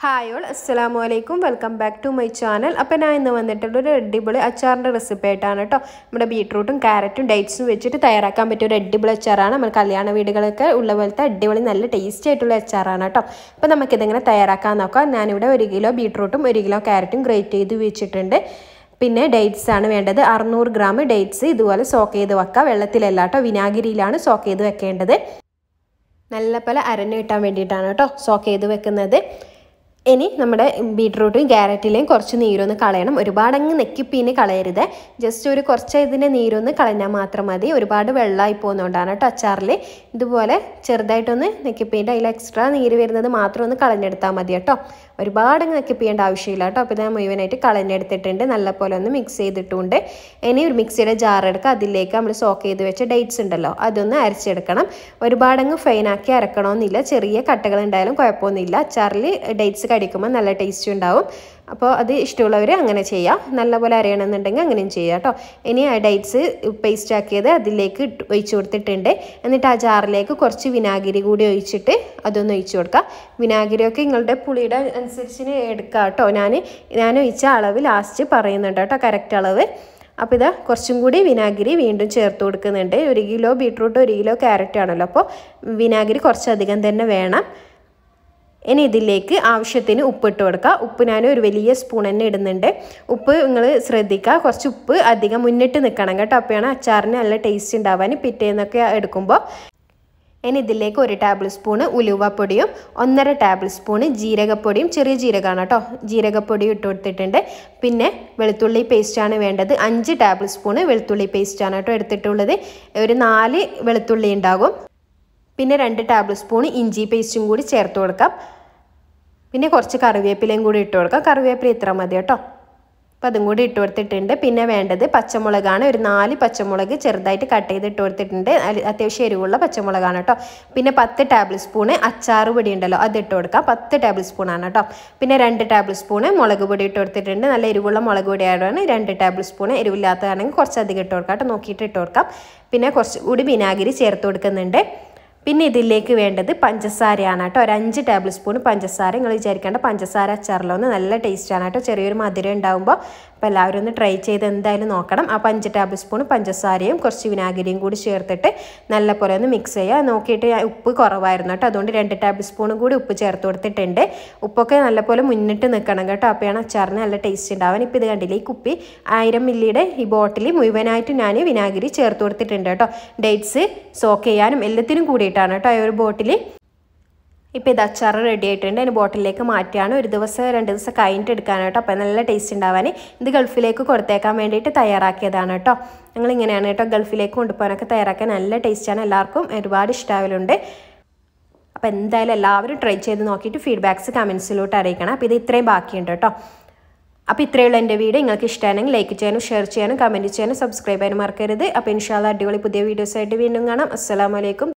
hi all അസ്സലാമു അലൈക്കും welcome back to my channel അപ്പോൾ ഞാൻ ഇന്ന് വന്നിട്ടുള്ള ഒരു അടിപൊളി അച്ചാറിൻ്റെ റെസിപ്പി ആയിട്ടാണ് കേട്ടോ നമ്മുടെ ബീട്രൂട്ടും ക്യാരറ്റും ഡേറ്റ്സും വെച്ചിട്ട് തയ്യാറാക്കാൻ പറ്റിയ ഒരു അടിപൊളി അച്ചാറാണ് നമ്മൾ കല്യാണ വീടുകളൊക്കെ ഉള്ള പോലത്തെ അടിപൊളി നല്ല ടേസ്റ്റി ആയിട്ടുള്ള അച്ചാറാണ് കേട്ടോ അപ്പോൾ നമുക്കിതിങ്ങനെ തയ്യാറാക്കാൻ നോക്കാം ഞാനിവിടെ ഒരു കിലോ ബീട്രൂട്ടും ഒരു കിലോ ക്യാരറ്റും ഗ്രേറ്റ് ചെയ്ത് വെച്ചിട്ടുണ്ട് പിന്നെ ഡേറ്റ്സ് ആണ് വേണ്ടത് അറുന്നൂറ് ഗ്രാം ഡേറ്റ്സ് ഇതുപോലെ സോക്ക് ചെയ്ത് വെക്കുക വെള്ളത്തിലല്ല കേട്ടോ വിനാഗിരിയിലാണ് സോക്ക് ചെയ്ത് വെക്കേണ്ടത് നല്ല പോലെ അരഞ്ഞു കിട്ടാൻ വേണ്ടിയിട്ടാണ് കേട്ടോ സോക്ക് ചെയ്ത് വെക്കുന്നത് ഇനി നമ്മുടെ ബീട്രൂട്ടും ക്യാരറ്റിലെയും കുറച്ച് നീരൊന്ന് കളയണം ഒരുപാടങ്ങ് നെക്കിപ്പീന് കളയരുത് ജസ്റ്റ് ഒരു കുറച്ച് ഇതിൻ്റെ നീരൊന്ന് കളഞ്ഞാൽ മാത്രം മതി ഒരുപാട് വെള്ളമായി പോകുന്നതുകൊണ്ടാണ് കേട്ടോ അച്ചാറിൽ ഇതുപോലെ ചെറുതായിട്ടൊന്ന് നെക്കിപ്പീൻ്റെ അതിൽ എക്സ്ട്രാ നീര് വരുന്നത് മാത്രം ഒന്ന് കളഞ്ഞെടുത്താൽ മതി കേട്ടോ ഒരുപാട് നെക്കിപ്പിയേണ്ട ആവശ്യമില്ല കേട്ടോ അപ്പോൾ ഞാൻ മുഴുവനായിട്ട് കളഞ്ഞെടുത്തിട്ടുണ്ട് നല്ലപോലെ ഒന്ന് മിക്സ് ചെയ്തിട്ടുണ്ട് ഇനി ഒരു മിക്സിയുടെ ജാർ എടുക്കുക അതിലേക്ക് നമ്മൾ സോക്ക് ചെയ്ത് വെച്ച ഡേറ്റ്സ് ഉണ്ടല്ലോ അതൊന്ന് അരച്ചെടുക്കണം ഒരുപാടങ്ങ് ഫൈനാക്കി അരക്കണമെന്നില്ല ചെറിയ കട്ടകൾ ഉണ്ടായാലും കുഴപ്പമൊന്നുമില്ല അച്ചാറിൽ ഡേറ്റ്സ് അടിക്കുമ്പോൾ നല്ല ടേസ്റ്റ് ഉണ്ടാവും അപ്പോൾ അത് ഇഷ്ടമുള്ളവർ അങ്ങനെ ചെയ്യാം നല്ലപോലെ അരയണമെന്നുണ്ടെങ്കിൽ അങ്ങനെയും ചെയ്യാം കേട്ടോ ഇനി ആ ഡേറ്റ്സ് പേസ്റ്റ് ആക്കിയത് അതിലേക്ക് ഒഴിച്ചു കൊടുത്തിട്ടുണ്ട് എന്നിട്ട് ആ ജാറിലേക്ക് കുറച്ച് വിനാഗിരി കൂടി ഒഴിച്ചിട്ട് അതൊന്ന് ഒഴിച്ചു കൊടുക്കുക വിനാഗിരിയൊക്കെ നിങ്ങളുടെ പുളിയുടെ അനുസരിച്ച് എടുക്കുക കേട്ടോ ഞാൻ ഞാൻ ഒഴിച്ച അളവ് ലാസ്റ്റ് പറയുന്നുണ്ട് കേട്ടോ കറക്റ്റ് അളവ് അപ്പോൾ ഇതാ കുറച്ചും കൂടി വിനാഗിരി വീണ്ടും ചേർത്ത് കൊടുക്കുന്നുണ്ട് ഒരു കിലോ ബീട്രൂട്ട് ഒരു കിലോ ക്യാരറ്റ് ആണല്ലോ അപ്പോൾ വിനാഗിരി കുറച്ചധികം തന്നെ വേണം ഇനി ഇതിലേക്ക് ആവശ്യത്തിന് ഉപ്പ് ഇട്ട് കൊടുക്കുക ഉപ്പ് ഞാൻ ഒരു വലിയ സ്പൂൺ തന്നെ ഇടുന്നുണ്ട് ഉപ്പ് നിങ്ങൾ ശ്രദ്ധിക്കുക കുറച്ച് ഉപ്പ് അധികം മുന്നിട്ട് നിൽക്കണം കേട്ടോ അപ്പോഴാണ് അച്ചാറിന് നല്ല ടേസ്റ്റ് ഉണ്ടാവാൻ പിറ്റേന്നൊക്കെ എടുക്കുമ്പോൾ ഇനി ഇതിലേക്ക് ഒരു ടേബിൾ സ്പൂണ് ഉലുവപ്പൊടിയും ഒന്നര ടേബിൾ സ്പൂണ് ജീരകപ്പൊടിയും ചെറിയ ജീരകമാണ് കേട്ടോ ജീരകപ്പൊടിയും ഇട്ട് കൊടുത്തിട്ടുണ്ട് പിന്നെ വെളുത്തുള്ളി പേസ്റ്റാണ് വേണ്ടത് അഞ്ച് ടേബിൾ സ്പൂണ് വെളുത്തുള്ളി പേസ്റ്റാണ് കേട്ടോ എടുത്തിട്ടുള്ളത് ഒരു നാല് വെളുത്തുള്ളി ഉണ്ടാകും പിന്നെ രണ്ട് ടേബിൾ സ്പൂൺ ഇഞ്ചി പേസ്റ്റും കൂടി ചേർത്ത് കൊടുക്കാം പിന്നെ കുറച്ച് കറിവേപ്പിലയും കൂടി ഇട്ട് കൊടുക്കുക കറിവേപ്പില ഇത്ര മതി കേട്ടോ അപ്പം അതും കൂടി ഇട്ട് കൊടുത്തിട്ടുണ്ട് പിന്നെ വേണ്ടത് പച്ചമുളകാണ് ഒരു നാല് പച്ചമുളക് ചെറുതായിട്ട് കട്ട് ചെയ്ത് ഇട്ട് കൊടുത്തിട്ടുണ്ട് അത്യാവശ്യം എരിവുള്ള പച്ചമുളകാണ് കേട്ടോ പിന്നെ പത്ത് ടേബിൾ സ്പൂണ് അച്ചാർ പൊടി ഉണ്ടല്ലോ അത് ഇട്ട് കൊടുക്കാം പത്ത് ടേബിൾ സ്പൂണാണ് കേട്ടോ പിന്നെ രണ്ട് ടേബിൾ സ്പൂണ് മുളക് പൊടി ഇട്ട് കൊടുത്തിട്ടുണ്ട് നല്ല എരിവുള്ള മുളക് പൊടി ആയതാണ് രണ്ട് ടേബിൾ സ്പൂണ് എരിവില്ലാത്തതാണെങ്കിൽ കുറച്ചധികം ഇട്ട് കൊടുക്കാം കേട്ടോ നോക്കിയിട്ട് ഇട്ട് കൊടുക്കാം പിന്നെ കുറച്ച് കൂടി വിനാഗിരി ചേർത്ത് കൊടുക്കുന്നുണ്ട് പിന്നെ ഇതിലേക്ക് വേണ്ടത് പഞ്ചസാരയാണ് കേട്ടോ ഒരു അഞ്ച് ടേബിൾ സ്പൂൺ പഞ്ചസാര നിങ്ങൾ വിചാരിക്കേണ്ട പഞ്ചസാര അച്ചാറിലൊന്ന് നല്ല ടേസ്റ്റാണ് കേട്ടോ ചെറിയൊരു മധുരം ഉണ്ടാകുമ്പോൾ അപ്പോൾ എല്ലാവരും ഒന്ന് ട്രൈ ചെയ്ത് എന്തായാലും നോക്കണം അപ്പോൾ അഞ്ച് ടേബിൾ സ്പൂൺ പഞ്ചസാരയും കുറച്ച് വിനാഗിരിയും കൂടി ചേർത്തിട്ട് നല്ലപോലെ ഒന്ന് മിക്സ് ചെയ്യുക നോക്കിയിട്ട് ഉപ്പ് കുറവായിരുന്നു കേട്ടോ അതുകൊണ്ട് രണ്ട് ടേബിൾ സ്പൂണും കൂടി ഉപ്പ് ചേർത്ത് കൊടുത്തിട്ടുണ്ട് ഉപ്പൊക്കെ നല്ലപോലെ മുന്നിട്ട് നിൽക്കണം കേട്ടോ അപ്പോഴാണ് അച്ചാറിന് നല്ല ടേസ്റ്റ് ഉണ്ടാവാൻ ഇപ്പോൾ ഇത് കണ്ടില്ല ഈ കുപ്പി ആയിരം മില്ലിയുടെ ഈ ബോട്ടിൽ മുഴുവനായിട്ട് ഞാൻ വിനാഗിരി ചേർത്ത് കൊടുത്തിട്ടുണ്ട് കേട്ടോ ഡേറ്റ്സ് സോക്ക് ചെയ്യാനും എല്ലാത്തിനും കൂടിയിട്ടാണ് കേട്ടോ ഈ ഒരു ബോട്ടിൽ ഇപ്പം ഇത് അച്ചാർ റെഡി ആയിട്ടുണ്ട് അതിന് ബോട്ടിലേക്ക് മാറ്റിയാണ് ഒരു ദിവസം രണ്ട് ദിവസം കഴിഞ്ഞിട്ട് എടുക്കാനാട്ടോ അപ്പോൾ നല്ല ടേസ്റ്റ് ഉണ്ടാവാൻ ഇത് ഗൾഫിലേക്ക് കൊടുത്തേക്കാൻ വേണ്ടിയിട്ട് തയ്യാറാക്കിയതാണ് കേട്ടോ ഞങ്ങളിങ്ങനെയാണ് കേട്ടോ ഗൾഫിലേക്ക് കൊണ്ടുപോകാനൊക്കെ തയ്യാറാക്കാൻ നല്ല ടേസ്റ്റാണ് എല്ലാവർക്കും ഒരുപാട് ഇഷ്ടാവലുണ്ട് അപ്പോൾ എന്തായാലും എല്ലാവരും ട്രൈ ചെയ്ത് നോക്കിയിട്ട് ഫീഡ്ബാക്ക്സ് കമൻസിലോട്ട് അറിയിക്കണം അപ്പോൾ ഇത് ഇത്രയും ബാക്കിയുണ്ട് കേട്ടോ അപ്പോൾ ഇത്രയുള്ള എൻ്റെ വീഡിയോ നിങ്ങൾക്ക് ഇഷ്ടമാണെങ്കിൽ ലൈക്ക് ചെയ്യാനും ഷെയർ ചെയ്യാനും കമൻറ്റ് ചെയ്യാനും സബ്സ്ക്രൈബ് ചെയ്യാനും മറക്കരുത് അപ്പോൾ ഇൻഷാല്ല അടിപൊളി പുതിയ വീഡിയോസായിട്ട് വീണ്ടും കാണാം വലൈക്കും